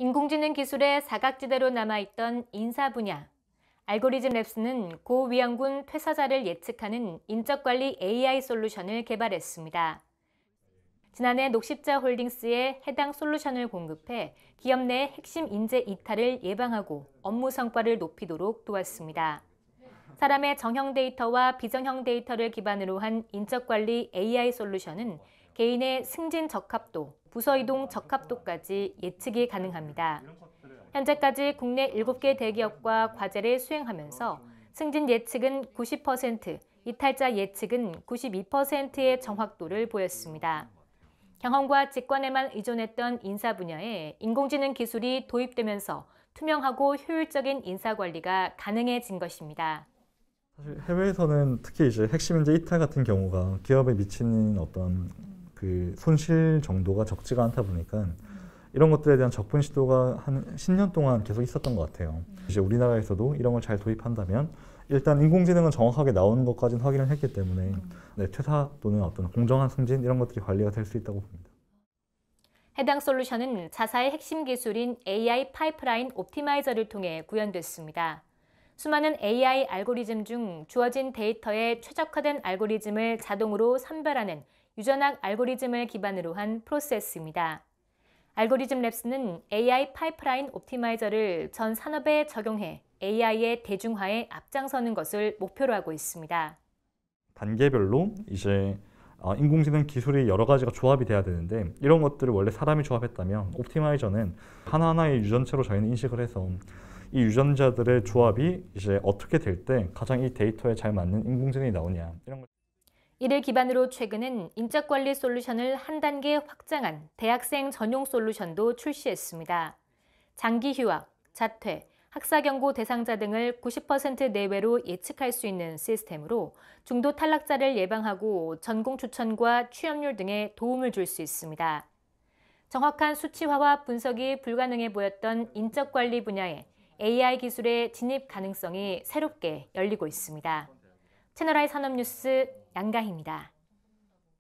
인공지능 기술의 사각지대로 남아있던 인사 분야. 알고리즘 랩스는 고위험군 퇴사자를 예측하는 인적관리 AI 솔루션을 개발했습니다. 지난해 녹십자 홀딩스에 해당 솔루션을 공급해 기업 내 핵심 인재 이탈을 예방하고 업무 성과를 높이도록 도왔습니다. 사람의 정형 데이터와 비정형 데이터를 기반으로 한 인적관리 AI 솔루션은 개인의 승진 적합도, 부서 이동 적합도까지 예측이 가능합니다. 현재까지 국내 7개 대기업과 과제를 수행하면서 승진 예측은 90%, 이탈자 예측은 92%의 정확도를 보였습니다. 경험과 직관에만 의존했던 인사 분야에 인공지능 기술이 도입되면서 투명하고 효율적인 인사 관리가 가능해진 것입니다. 사실 해외에서는 특히 이제 핵심 인재 이탈 같은 경우가 기업에 미치는 어떤 그 손실 정도가 적지가 않다 보니까 이런 것들에 대한 접근 시도가 한 10년 동안 계속 있었던 것 같아요. 이제 우리나라에서도 이런 걸 잘 도입한다면 일단 인공지능은 정확하게 나오는 것까지는 확인을 했기 때문에 네, 퇴사 또는 어떤 공정한 승진 이런 것들이 관리가 될 수 있다고 봅니다. 해당 솔루션은 자사의 핵심 기술인 AI 파이프라인 옵티마이저를 통해 구현됐습니다. 수많은 AI 알고리즘 중 주어진 데이터에 최적화된 알고리즘을 자동으로 선별하는 유전학 알고리즘을 기반으로 한 프로세스입니다. 알고리즘 랩스는 AI 파이프라인 옵티마이저를 전 산업에 적용해 AI의 대중화에 앞장서는 것을 목표로 하고 있습니다. 단계별로 이제 어, 인공지능 기술이 여러 가지가 조합이 돼야 되는데 이런 것들을 원래 사람이 조합했다면 옵티마이저는 하나하나의 유전체로 저희는 인식을 해서 이 유전자들의 조합이 이제 어떻게 될 때 가장 이 데이터에 잘 맞는 인공지능이 나오냐 이런 것. 이를 기반으로 최근은 인적관리 솔루션을 한 단계 확장한 대학생 전용 솔루션도 출시했습니다. 장기 휴학, 자퇴, 학사 경고 대상자 등을 90% 내외로 예측할 수 있는 시스템으로 중도 탈락자를 예방하고 전공 추천과 취업률 등에 도움을 줄 수 있습니다. 정확한 수치화와 분석이 불가능해 보였던 인적 관리 분야에 AI 기술의 진입 가능성이 새롭게 열리고 있습니다. 채널아이 산업뉴스 양가희입니다.